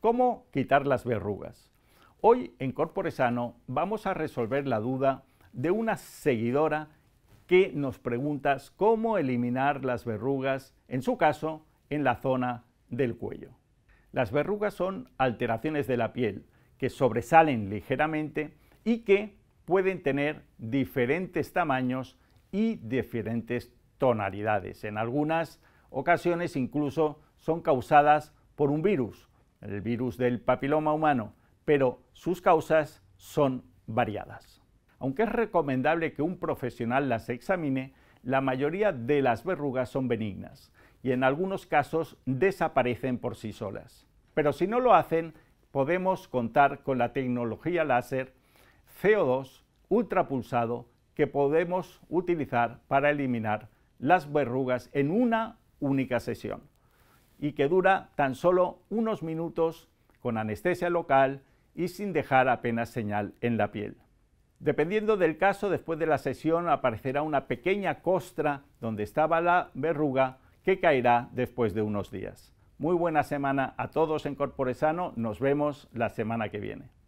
¿Cómo quitar las verrugas? Hoy en CorporeSano Sano vamos a resolver la duda de una seguidora que nos pregunta cómo eliminar las verrugas, en su caso, en la zona del cuello. Las verrugas son alteraciones de la piel que sobresalen ligeramente y que pueden tener diferentes tamaños y diferentes tonalidades. En algunas ocasiones incluso son causadas por un virus, el virus del papiloma humano, pero sus causas son variadas. Aunque es recomendable que un profesional las examine, la mayoría de las verrugas son benignas y en algunos casos desaparecen por sí solas. Pero si no lo hacen, podemos contar con la tecnología láser CO2 ultrapulsado que podemos utilizar para eliminar las verrugas en una única sesión y que dura tan solo unos minutos con anestesia local y sin dejar apenas señal en la piel. Dependiendo del caso, después de la sesión aparecerá una pequeña costra donde estaba la verruga que caerá después de unos días. Muy buena semana a todos en corpore sano, nos vemos la semana que viene.